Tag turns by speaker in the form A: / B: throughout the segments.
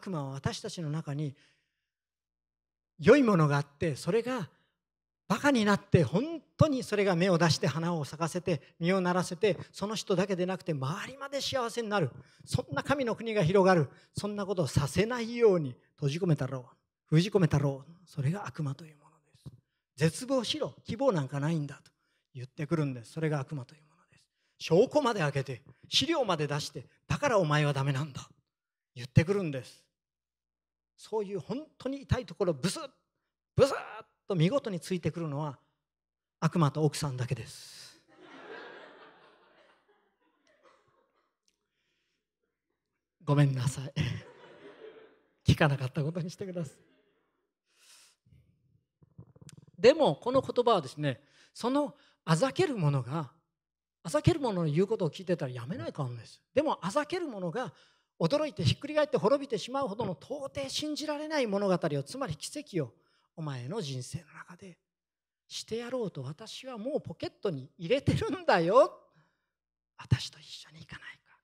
A: 悪魔は私たちの中に良いものがあってそれがバカになって本当にそれが芽を出して花を咲かせて実をならせてその人だけでなくて周りまで幸せになるそんな神の国が広がるそんなことをさせないように閉じ込めたろう封じ込めたろうそれが悪魔というものです絶望しろ希望なんかないんだと言ってくるんですそれが悪魔というものです証拠まで開けて資料まで出してだからお前はダメなんだ言ってくるんですそういう本当に痛いところをブスッブスッと見事についてくるのは悪魔と奥さんだけですごめんなさい聞かなかったことにしてくださいでもこの言葉はですねそのあざける者があざける者の言うことを聞いてたらやめないかもですでもあざける者が驚いてひっくり返って滅びてしまうほどの到底信じられない物語をつまり奇跡をお前の人生の中でしてやろうと私はもうポケットに入れてるんだよ私と一緒に行かないか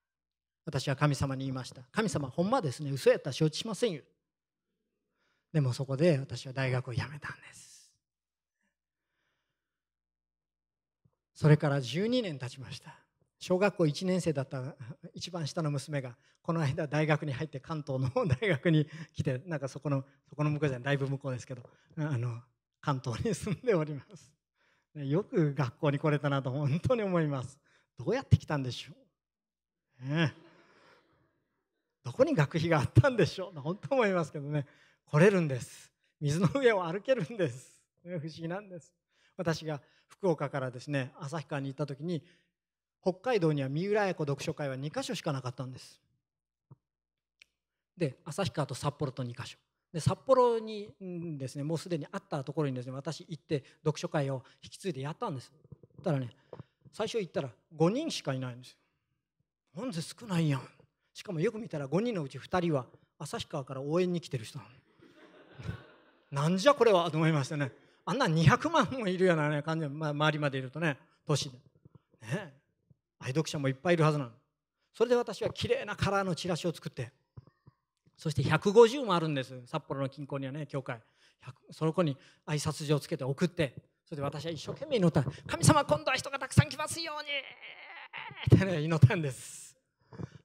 A: 私は神様に言いました神様ほんまですね嘘やったら承知しませんよでもそこで私は大学を辞めたんですそれから12年経ちました小学校1年生だった一番下の娘がこの間大学に入って関東の大学に来てなんかそこのそこの向こうじゃないだいぶ向こうですけどあの関東に住んでおりますよく学校に来れたなと本当に思いますどうやって来たんでしょう、ね、どこに学費があったんでしょう本当思いますけどね来れるんです水の上を歩けるんです、不思議なんです私が福岡からですね旭川に行った時に北海道には三浦綾子読書会は2か所しかなかったんですで旭川と札幌と2か所で札幌にですねもうすでにあったところにですね私行って読書会を引き継いでやったんですたらね最初行ったら5人しかいないんですなんで少ないやんしかもよく見たら5人のうち2人は旭川から応援に来てる人なのなんじゃこれはと思いましたねあんな200万もいるような、感じで、ま周りまでいるとね都市でね愛読者もいっぱいいるはずなのそれで私はきれいなカラーのチラシを作ってそして150もあるんです札幌の近郊にはね教会その子に挨拶状をつけて送ってそれで私は一生懸命祈った神様今度は人がたくさん来ますようにってね祈ったんです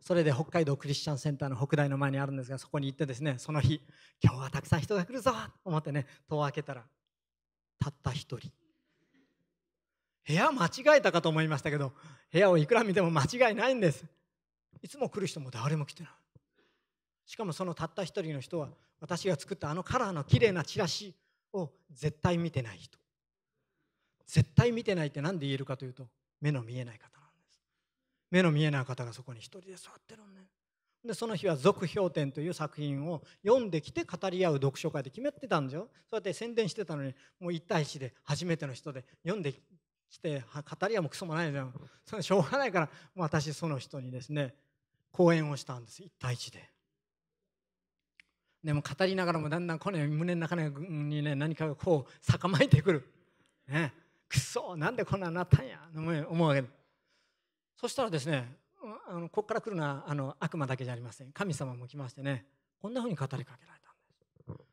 A: それで北海道クリスチャンセンターの北大の前にあるんですがそこに行ってですねその日今日はたくさん人が来るぞと思ってね戸を開けたらたった一人部屋間違えたかと思いましたけど部屋をいくら見ても間違いないんですいつも来る人も誰も来てないしかもそのたった一人の人は私が作ったあのカラーの綺麗なチラシを絶対見てない人絶対見てないって何で言えるかというと目の見えない方なんです目の見えない方がそこに一人で座ってるんででその日は「続評点」という作品を読んできて語り合う読書会で決めてたんですよそうやって宣伝してたのにもう1対1で初めての人で読んでして語りはもうクソもないじゃんそれしょうがないから私その人にですね講演をしたんです1対1で。でも語りながらもだんだんこの胸の中にね何かがこうさかまいてくる。ね、くそなんでこんなになったんやと思うわけでそしたらですねあのここから来るのはあの悪魔だけじゃありません神様も来ましてねこんなふうに語りかけられたんです。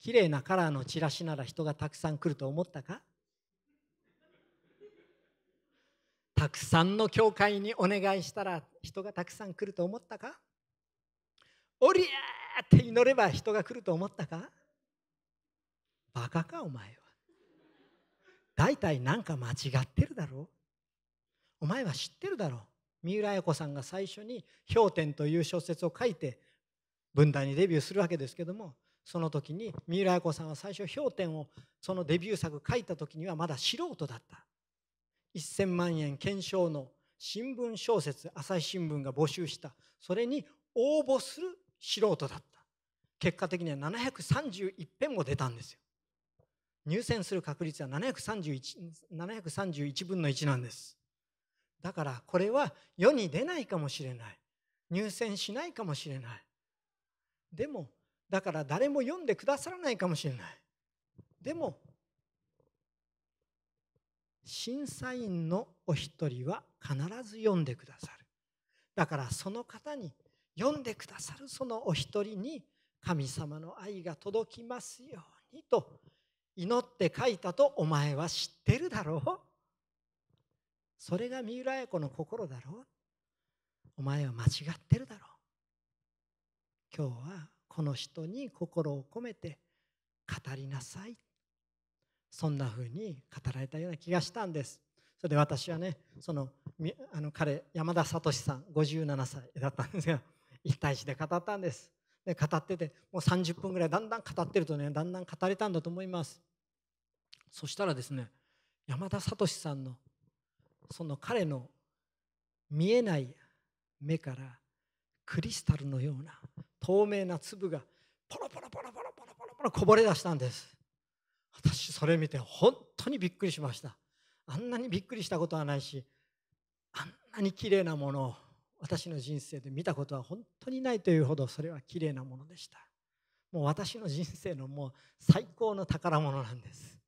A: 綺麗なカラーのチラシなら人がたくさん来ると思ったかたくさんの教会にお願いしたら人がたくさん来ると思ったかおりゃーって祈れば人が来ると思ったかバカかお前は。大体何か間違ってるだろうお前は知ってるだろう三浦綾子さんが最初に「氷点」という小説を書いて文壇にデビューするわけですけどもその時に三浦綾子さんは最初「氷点」をそのデビュー作書いた時にはまだ素人だった1000万円検証の新聞小説朝日新聞が募集したそれに応募する素人だった結果的には731編も出たんですよ入選する確率は 731, 731分の1なんですだからこれは世に出ないかもしれない入選しないかもしれないでもだから誰も読んでくださらないかもしれないでも審査員のお一人は必ず読んでくださるだからその方に読んでくださるそのお一人に神様の愛が届きますようにと祈って書いたとお前は知ってるだろうそれが三浦綾子の心だろうお前は間違ってるだろう今日はこの人に心を込めて語りなさいそんな風に語られたような気がしたんですそれで私はねそのあの彼山田聡さん57歳だったんですが一対一で語ったんですで語っててもう30分ぐらいだんだん語ってるとねだんだん語れたんだと思いますそしたらですね山田聡さんのその彼の見えない目からクリスタルのような透明な粒がポロポロポロポロポロポロこぼれ出したんです私それ見て本当にびっくりしましたあんなにびっくりしたことはないしあんなに綺麗なものを私の人生で見たことは本当にないというほどそれは綺麗なものでしたもう私の人生のもう最高の宝物なんです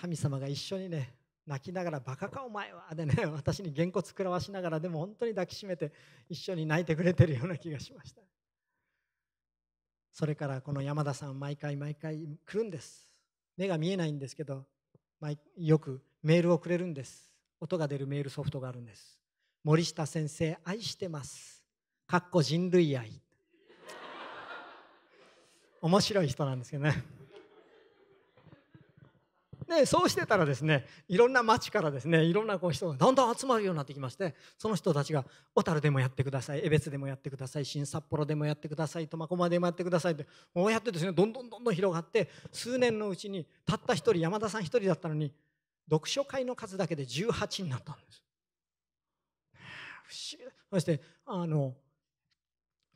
A: 神様が一緒にね泣きながら「バカかお前は」でね私にげんこつくらわしながらでも本当に抱きしめて一緒に泣いてくれてるような気がしましたそれからこの山田さん毎回毎回来るんです目が見えないんですけど、まよくメールをくれるんです音が出るメールソフトがあるんです森下先生愛してますかっこ人類愛面白い人なんですけどねでそうしてたらですねいろんな町からですねいろんなこう人がどんどん集まるようになってきましてその人たちが小樽でもやってください江別でもやってください新札幌でもやってください苫小牧でもやってくださいってこうやってですねどんどんどんどん広がって数年のうちにたった一人山田さん一人だったのに読書会の数だけで18になったんです。不思議そしてあの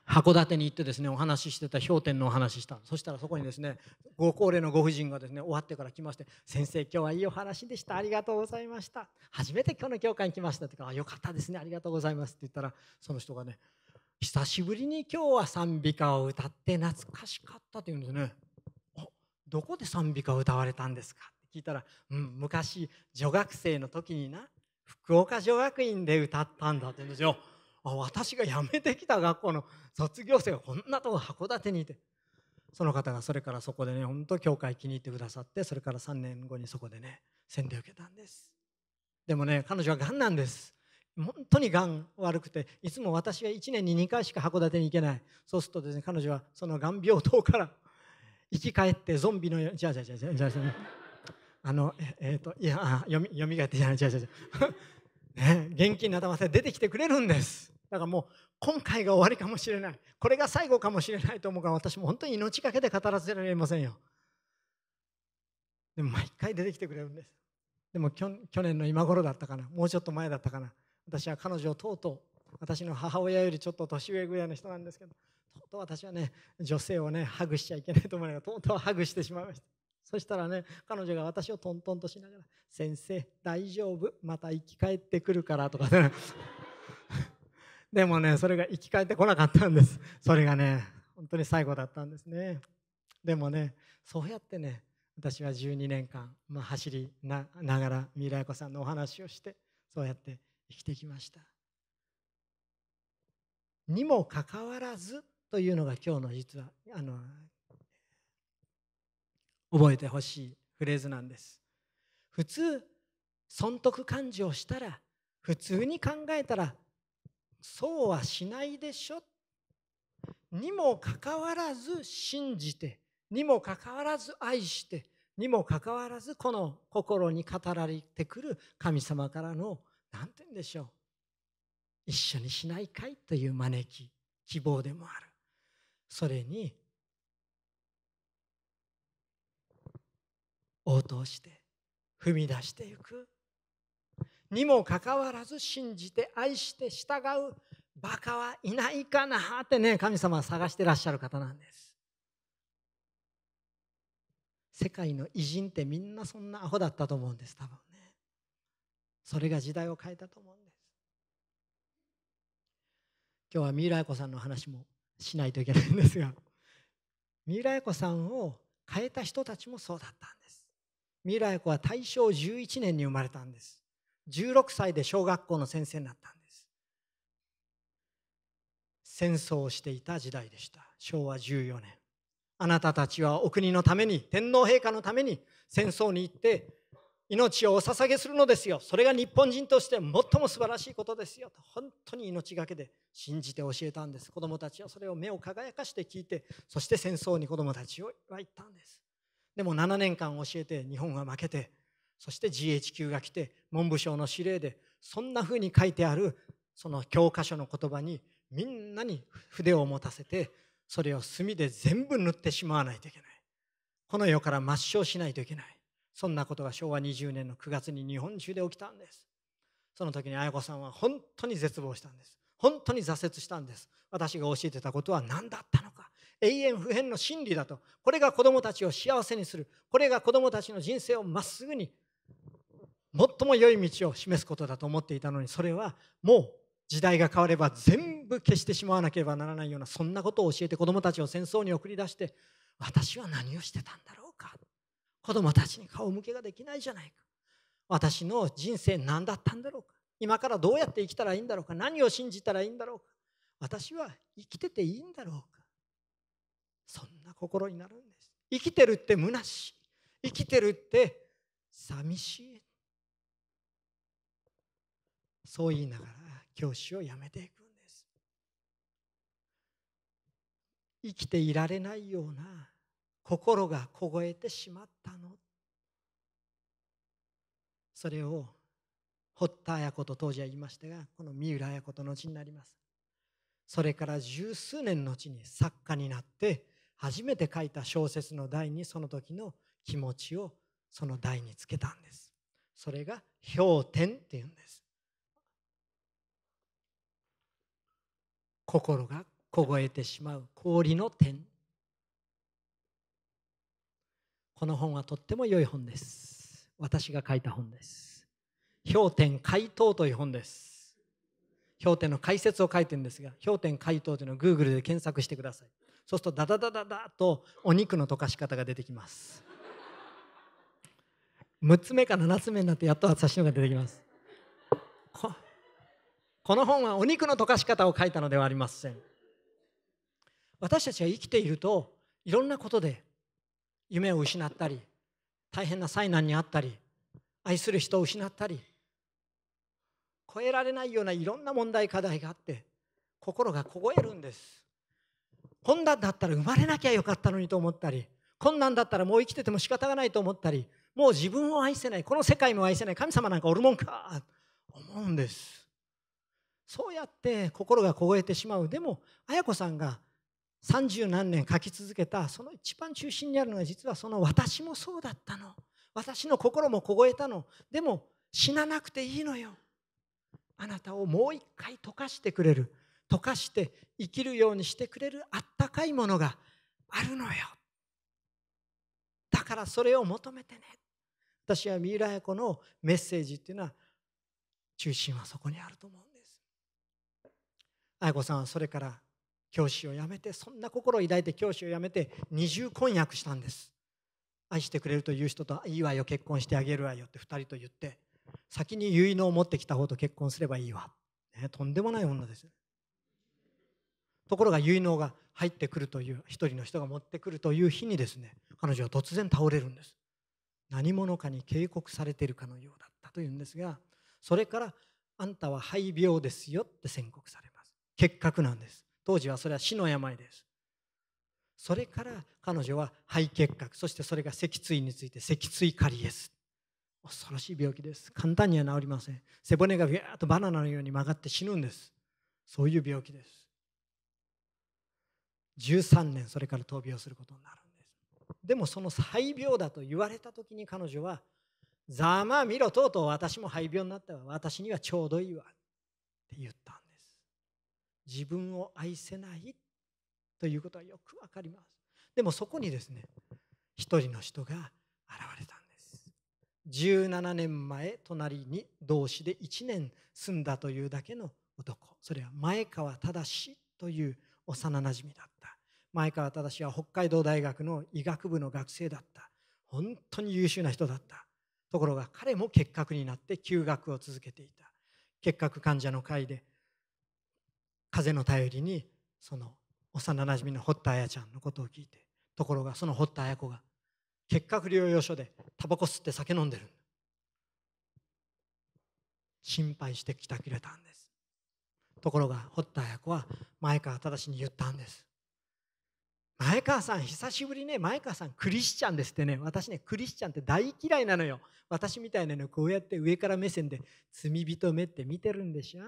A: 函館に行ってですねお話ししてた氷点のお話ししたそしたらそこにですねご高齢のご婦人がですね終わってから来まして「先生今日はいいお話でしたありがとうございました初めて今日の教会に来ました」とかよかったですねありがとうございます」って言ったらその人がね「久しぶりに今日は賛美歌を歌って懐かしかった」って言うんですね。どこで賛美歌を歌われたんですか?」って聞いたら「うん昔女学生の時にな福岡女学院で歌ったんだ」って言うんですよ。私が辞めてきた学校の卒業生がこんなとこ函館にいてその方がそれからそこでね本当教会気に入ってくださってそれから3年後にそこでね洗礼を受けたんですでもね彼女はがんなんです本当にがん悪くていつも私は1年に2回しか函館に行けないそうするとですね彼女はそのがん病棟から 生き返ってゾンビのようじゃあじゃあじゃあじゃあじゃあじゃああのえっ、えー、といやあ読みみがえってじゃじゃあじゃあじゃあ ね元気になったま出てきてくれるんですだからもう今回が終わりかもしれない。これが最後かもしれないと思うから私も本当に命がけで語らせられませんよ。でも毎回出てきてくれるんです。でも去年の今頃だったかな。もうちょっと前だったかな。私は彼女をとうとう、私の母親よりちょっと年上ぐらいの人なんですけど、とうとう私はね、女性をね、ハグしちゃいけないと思いながら、とうとうハグしてしまいました。そしたらね、彼女が私をトントンとしながら、先生、大丈夫、また生き返ってくるからとかね。でもねそれが生き返ってこなかったんですそれがね本当に最後だったんですねでもねそうやってね私は12年間、まあ、走りながら未来子さんのお話をしてそうやって生きてきましたにもかかわらずというのが今日の実はあの覚えてほしいフレーズなんです普通損得感をしたら普通に考えたらそうはしないでしょにもかかわらず信じてにもかかわらず愛してにもかかわらずこの心に語られてくる神様からの何て言うんでしょう一緒にしないかいという招き希望でもあるそれに応答して踏み出していくにもかかわらず信じて愛して従うバカはいないかなってね神様は探してらっしゃる方なんです世界の偉人ってみんなそんなアホだったと思うんです多分ねそれが時代を変えたと思うんです今日は三浦綾子さんの話もしないといけないんですが三浦綾子さんを変えた人たちもそうだったんです三浦綾子は大正11年に生まれたんです16歳で小学校の先生になったんです戦争をしていた時代でした昭和14年あなたたちはお国のために天皇陛下のために戦争に行って命をお捧げするのですよそれが日本人として最も素晴らしいことですよと本当に命がけで信じて教えたんです子どもたちはそれを目を輝かして聞いてそして戦争に子どもたちは行ったんですでも7年間教えて日本は負けてそして GHQ が来て文部省の指令でそんなふうに書いてあるその教科書の言葉にみんなに筆を持たせてそれを墨で全部塗ってしまわないといけないこの世から抹消しないといけないそんなことが昭和20年の9月に日本中で起きたんですその時に綾子さんは本当に絶望したんです本当に挫折したんです私が教えてたことは何だったのか永遠不変の真理だとこれが子どもたちを幸せにするこれが子どもたちの人生をまっすぐに最も良い道を示すことだと思っていたのにそれはもう時代が変われば全部消してしまわなければならないようなそんなことを教えて子どもたちを戦争に送り出して私は何をしてたんだろうか子どもたちに顔向けができないじゃないか私の人生何だったんだろうか今からどうやって生きたらいいんだろうか何を信じたらいいんだろうか私は生きてていいんだろうかそんな心になるんです生きてるって虚しい生きてるって寂しいそう言いながら教師を辞めていくんです生きていられないような心が凍えてしまったのそれを堀田綾子と当時は言いましたがこの三浦綾子と後になりますそれから十数年のうちに作家になって初めて書いた小説の題にその時の気持ちをその題につけたんですそれが「氷点」っていうんです心が凍えてしまう氷の点この本はとっても良い本です私が書いた本です氷点解答という本です氷点の解説を書いてるんですが氷点解答というのを Google で検索してくださいそうするとダダダダダとお肉の溶かし方が出てきます6つ目か7つ目になってやっと私のが出てきますこの本はお肉の溶かし方を書いたのではありません私たちが生きているといろんなことで夢を失ったり大変な災難にあったり愛する人を失ったり超えられないようないろんな問題課題があって心が凍えるんですこんなんだったら生まれなきゃよかったのにと思ったりこんなんだったらもう生きてても仕方がないと思ったりもう自分を愛せないこの世界も愛せない神様なんかおるもんか思うんですそうやって心が凍えてしまうでも綾子さんが三十何年書き続けたその一番中心にあるのが実はその私もそうだったの私の心も凍えたのでも死ななくていいのよあなたをもう一回溶かしてくれる溶かして生きるようにしてくれるあったかいものがあるのよだからそれを求めてね私は三浦綾子のメッセージっていうのは中心はそこにあると思う愛子さんはそれから教師を辞めてそんな心を抱いて教師を辞めて二重婚約したんです愛してくれるという人といいわよ結婚してあげるわよって2人と言って先に結納を持ってきた方と結婚すればいいわ、ね、とんでもない女ですところが結納が入ってくるという一人の人が持ってくるという日にですね彼女は突然倒れるんです何者かに警告されているかのようだったというんですがそれからあんたは肺病ですよって宣告されます結核なんです当時はそれは死の病ですそれから彼女は肺結核そしてそれが脊椎について脊椎カリエス恐ろしい病気です簡単には治りません背骨がビャーッとバナナのように曲がって死ぬんですそういう病気です13年それから闘病することになるんですでもその肺病だと言われた時に彼女は「ざまあ見ろとうとう私も肺病になったわ私にはちょうどいいわ」って言ったんです自分を愛せないということはよくわかります。でもそこにですね、一人の人が現れたんです。17年前、隣に同志で1年住んだというだけの男、それは前川正という幼なじみだった。前川正は北海道大学の医学部の学生だった。本当に優秀な人だった。ところが彼も結核になって休学を続けていた。結核患者の会で風の頼りにその幼なじみの堀田彩ちゃんのことを聞いてところがその堀田彩子が結核療養所でタバコ吸って酒飲んでる心配してきたくれたんですところが堀田彩子は前川正に言ったんです前川さん久しぶりね前川さんクリスチャンですってね私ねクリスチャンって大嫌いなのよ私みたいなのこうやって上から目線で罪人目って見てるんでしょ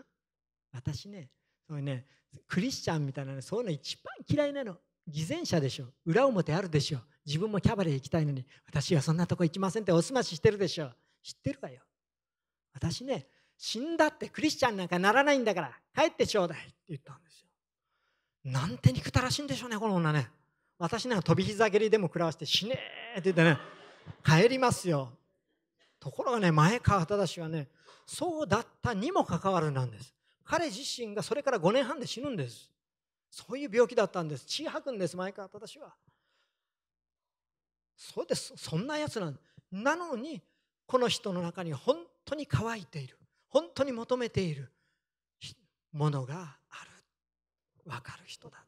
A: 私ねそういうねクリスチャンみたいなねそういうの一番嫌いなの偽善者でしょ裏表あるでしょ自分もキャバレー行きたいのに私はそんなとこ行きませんっておすまししてるでしょ知ってるわよ私ね死んだってクリスチャンなんかならないんだから帰ってちょうだいって言ったんですよなんて憎たらしいんでしょうねこの女ね私なんか飛び膝蹴りでも食らわして死ねーって言ってね帰りますよところがね前川忠はねそうだったにもかかわるなんです彼自身がそれから5年半で死ぬんですそういう病気だったんです血吐くんです前川忠はそうですそんなやつなの。なのにこの人の中に本当に乾いている本当に求めているものがある分かる人だった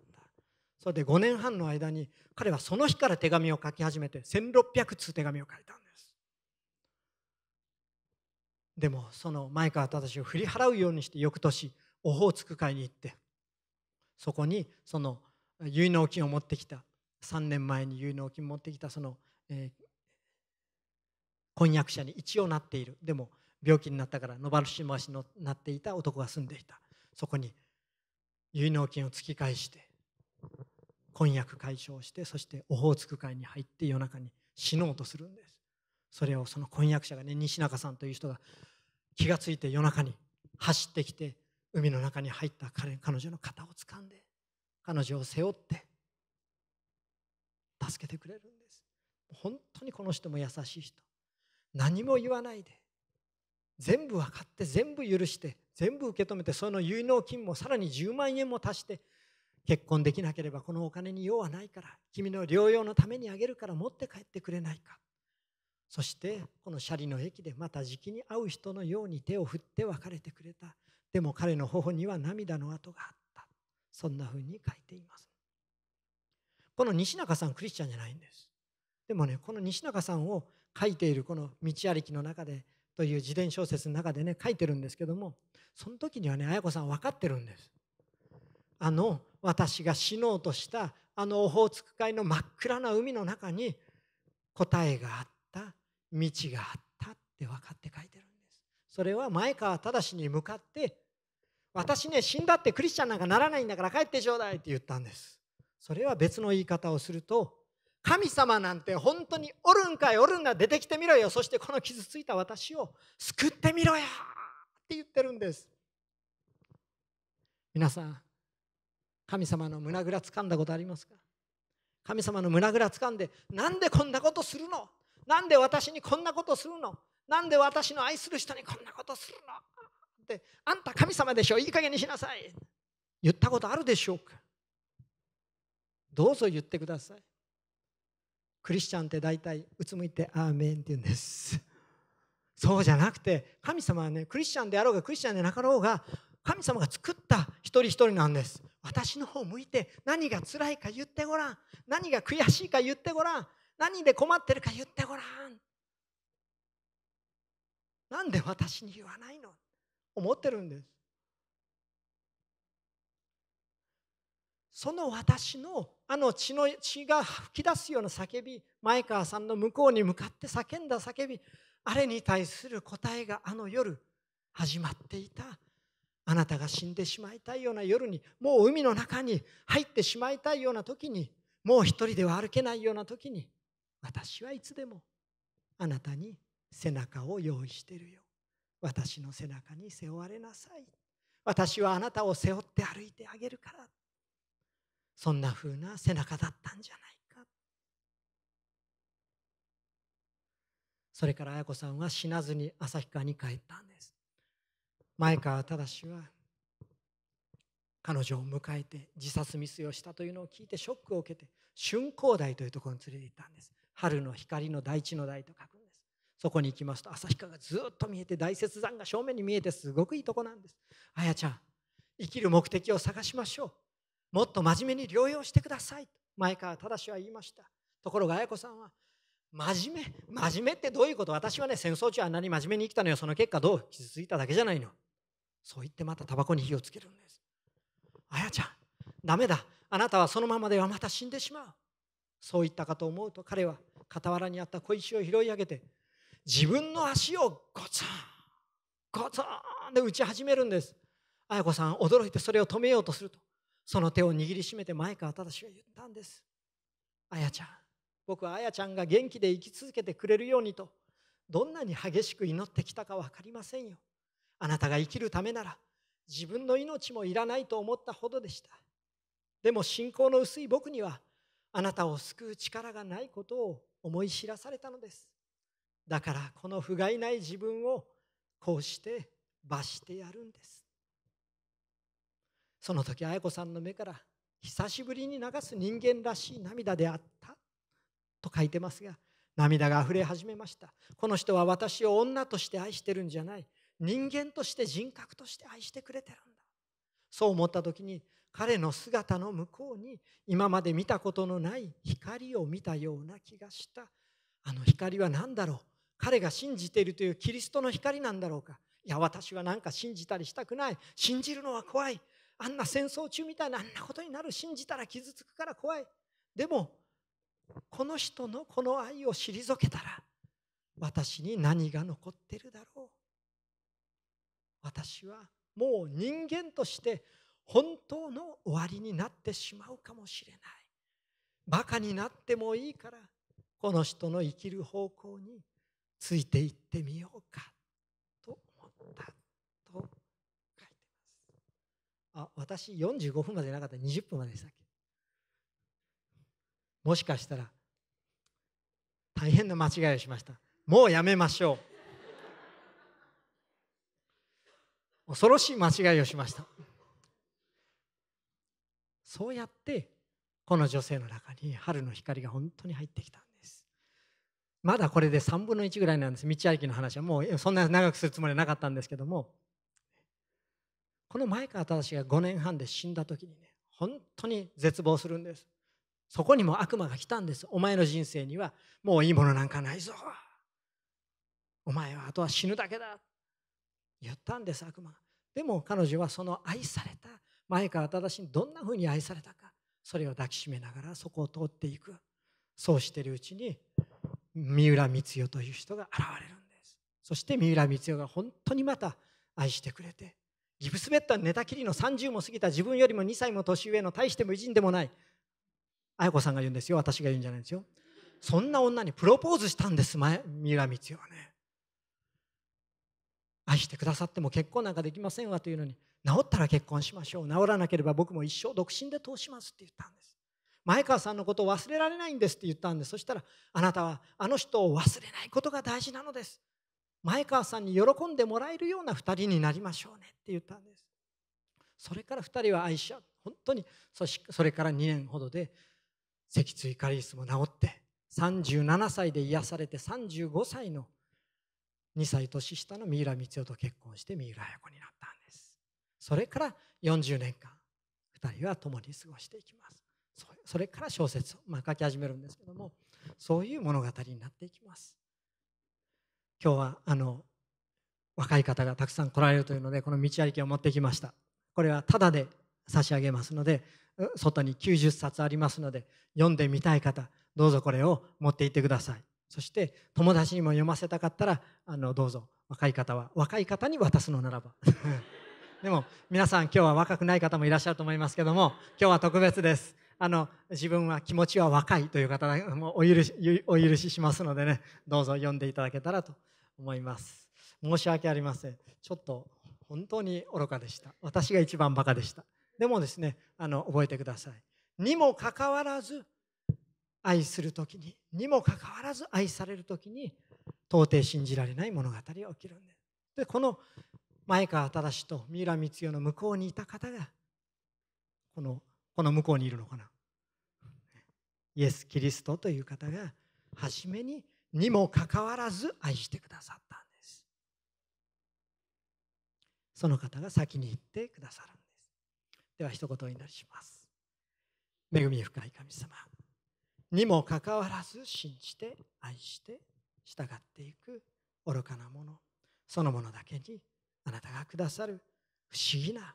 A: それで5年半の間に彼はその日から手紙を書き始めて1600通手紙を書いたんですでもその前川忠を振り払うようにして翌年オホーツク海に行ってそこにその結納金を持ってきた3年前に結納金持ってきたその、えー、婚約者に一応なっているでも病気になったから野放し回しになっていた男が住んでいたそこに結納金を突き返して婚約解消してそしてオホーツク海に入って夜中に死のうとするんですそれをその婚約者がね西中さんという人が気がついて夜中に走ってきて海の中に入った彼彼女の肩を掴んで彼女を背負って助けてくれるんです本当にこの人も優しい人何も言わないで全部分かって全部許して全部受け止めてその結納金もさらに10万円も足して結婚できなければこのお金に用はないから君の療養のためにあげるから持って帰ってくれないかそしてこのシャリの駅でまた時期に会う人のように手を振って別れてくれたでも彼の頬には涙の跡があったそんな風に書いていますこの西中さんクリスチャンじゃないんですでもねこの西中さんを書いているこの「道歩きの中で」という自伝小説の中でね書いてるんですけどもその時にはね綾子さん分かってるんですあの私が死のうとしたあのオホーツク海の真っ暗な海の中に答えがあったった道があったって分かって書いてるんですそれは前川正に向かって私ね死んだってクリスチャンなんかならないんだから帰ってちょうだいって言ったんですそれは別の言い方をすると神様なんて本当におるんかいおるんが出てきてみろよそしてこの傷ついた私を救ってみろよって言ってるんです皆さん神様の胸ぐらつかんだことありますか神様の胸ぐらつかんでなんでこんなことするのなんで私にこんなことするのなんで私の愛する人にこんなことするのってあんた神様でしょいい加減にしなさい言ったことあるでしょうかどうぞ言ってくださいクリスチャンって大体うつむいて「アーメン」って言うんですそうじゃなくて神様はねクリスチャンであろうがクリスチャンでなかろうが神様が作った一人一人なんです私の方向いて何が辛いか言ってごらん何が悔しいか言ってごらん何で困ってるか言ってごらん。なんで私に言わないの思ってるんです。その私のあの血の血が吹き出すような叫び、前川さんの向こうに向かって叫んだ叫び、あれに対する答えがあの夜始まっていた。あなたが死んでしまいたいような夜に、もう海の中に入ってしまいたいような時に、もう一人では歩けないような時に、私はいつでもあなたに背中を用意しているよ。私の背中に背負われなさい。私はあなたを背負って歩いてあげるから。そんな風な背中だったんじゃないか。それから綾子さんは死なずに旭川に帰ったんです。前川忠は彼女を迎えて自殺未遂をしたというのを聞いてショックを受けて春光台というところに連れて行ったんです。春の光の大地の台と書くんですそこに行きますと旭川がずっと見えて大雪山が正面に見えてすごくいいとこなんですあやちゃん生きる目的を探しましょうもっと真面目に療養してください前川正は言いましたところが綾子さんは真面目真面目ってどういうこと私はね戦争中あんなに真面目に生きたのよその結果どう傷ついただけじゃないのそう言ってまたタバコに火をつけるんですあやちゃんダメだあなたはそのままではまた死んでしまうそう言ったかと思うと彼は傍らにあった小石を拾い上げて自分の足をゴツンゴツンで打ち始めるんです綾子さん驚いてそれを止めようとするとその手を握りしめて前川忠が言ったんです綾ちゃん僕は綾ちゃんが元気で生き続けてくれるようにとどんなに激しく祈ってきたか分かりませんよあなたが生きるためなら自分の命もいらないと思ったほどでしたでも信仰の薄い僕にはあなたを救う力がないことを思い知らされたのですだからこの不甲斐ない自分をこうして罰してやるんですその時綾子さんの目から久しぶりに流す人間らしい涙であったと書いてますが涙が溢れ始めましたこの人は私を女として愛してるんじゃない人間として人格として愛してくれてるんだそう思った時に彼の姿の向こうに今まで見たことのない光を見たような気がしたあの光は何だろう彼が信じているというキリストの光なんだろうかいや私は何か信じたりしたくない信じるのは怖いあんな戦争中みたいなあんなことになる信じたら傷つくから怖いでもこの人のこの愛を退けたら私に何が残ってるだろう私はもう人間として本当の終わりになってしまうかもしれないバカになってもいいからこの人の生きる方向についていってみようかと思ったと書いてますあ私45分までなかった20分まででしたっけもしかしたら大変な間違いをしましたもうやめましょう恐ろしい間違いをしましたそうやってこの女性の中に春の光が本当に入ってきたんですまだこれで3分の1ぐらいなんです道歩きの話はもうそんな長くするつもりはなかったんですけどもこの前川正が5年半で死んだ時にね本当に絶望するんですそこにも悪魔が来たんですお前の人生にはもういいものなんかないぞお前はあとは死ぬだけだ言ったんです悪魔でも彼女はその愛された前から新しいどんなふうに愛されたかそれを抱きしめながらそこを通っていくそうしているうちに三浦光代という人が現れるんですそして三浦光代が本当にまた愛してくれてギブスベッドは寝たきりの30も過ぎた自分よりも2歳も年上の大しても偉人でもない綾子さんが言うんですよ私が言うんじゃないんですよそんな女にプロポーズしたんです前三浦光代はね愛してくださっても結婚なんかできませんわというのに治ったら結婚しましょう治らなければ僕も一生独身で通しますって言ったんです前川さんのことを忘れられないんですって言ったんですそしたらあなたはあの人を忘れないことが大事なのです前川さんに喜んでもらえるような2人になりましょうねって言ったんですそれから2人は愛し合う本当にそれから2年ほどで脊椎カリウスも治って37歳で癒されて35歳の2歳年下の三浦光代と結婚して三浦綾子になったんですそれから40年間2人は共に過ごしていきますそれから小説を、まあ、書き始めるんですけどもそういう物語になっていきます今日はあの若い方がたくさん来られるというのでこの道歩きを持ってきましたこれはタダで差し上げますので外に90冊ありますので読んでみたい方どうぞこれを持って行ってくださいそして友達にも読ませたかったらあのどうぞ若い方は若い方に渡すのならばでも皆さん今日は若くない方もいらっしゃると思いますけども今日は特別ですあの自分は気持ちは若いという方もお許しお許ししますのでねどうぞ読んでいただけたらと思います申し訳ありませんちょっと本当に愚かでした私が一番バカでしたでもですねあの覚えてくださいにもかかわらず愛する時ににもかかわらず愛される時に到底信じられない物語が起きるんですでこの前川忠と三浦光代の向こうにいた方がこのこの向こうにいるのかなイエス・キリストという方が初めににもかかわらず愛してくださったんですその方が先に行ってくださるんですでは一言お祈りします恵み深い神様にもかかわらず信じて愛して従っていく愚かなものそのものだけにあなたがくださる不思議な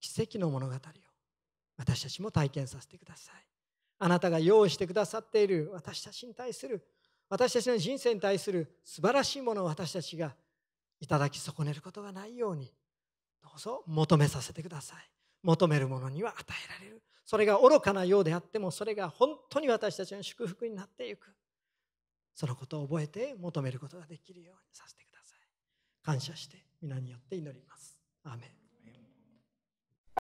A: 奇跡の物語を私たちも体験させてくださいあなたが用意してくださっている私たちに対する私たちの人生に対する素晴らしいものを私たちがいただき損ねることがないようにどうぞ求めさせてください求めるものには与えられるそれが愚かなようであってもそれが本当に私たちの祝福になっていくそのことを覚えて求めることができるようにさせてください感謝して皆によって祈ります。アメ